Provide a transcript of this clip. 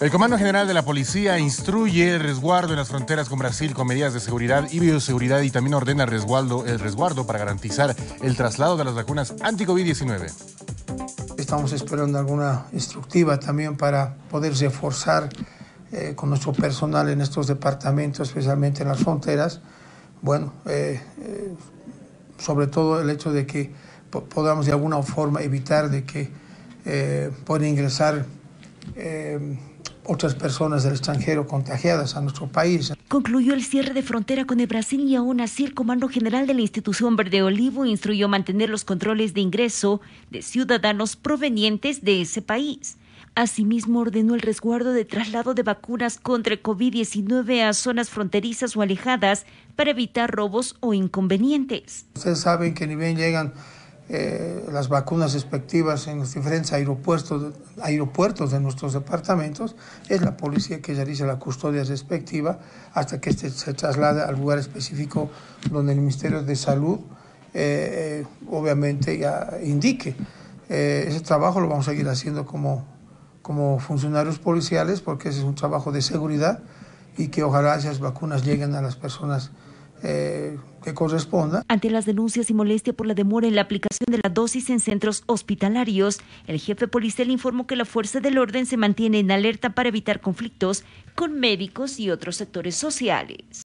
El Comando General de la Policía instruye el resguardo en las fronteras con Brasil con medidas de seguridad y bioseguridad y también ordena el resguardo, para garantizar el traslado de las vacunas anti-COVID-19. Estamos esperando alguna instructiva también para poder reforzar eh, con nuestro personal en estos departamentos, especialmente en las fronteras. Bueno, eh, eh, sobre todo el hecho de que podamos de alguna forma evitar de que puedan ingresar otras personas del extranjero contagiadas a nuestro país. Concluyó el cierre de frontera con el Brasil y aún así el Comando General de la Institución Verde Olivo instruyó mantener los controles de ingreso de ciudadanos provenientes de ese país. Asimismo, ordenó el resguardo de traslado de vacunas contra COVID-19 a zonas fronterizas o alejadas para evitar robos o inconvenientes. Ustedes saben que ni bien llegan eh, las vacunas respectivas en los diferentes aeropuertos, aeropuertos de nuestros departamentos, es la policía que realiza la custodia respectiva hasta que este se traslade al lugar específico donde el Ministerio de Salud eh, eh, obviamente ya indique. ese trabajo lo vamos a seguir haciendo como, como funcionarios policiales porque ese es un trabajo de seguridad y que ojalá esas vacunas lleguen a las personas eh, que corresponda. Ante las denuncias y molestia por la demora en la aplicación de la dosis en centros hospitalarios, el jefe policial informó que la fuerza del orden se mantiene en alerta para evitar conflictos con médicos y otros sectores sociales.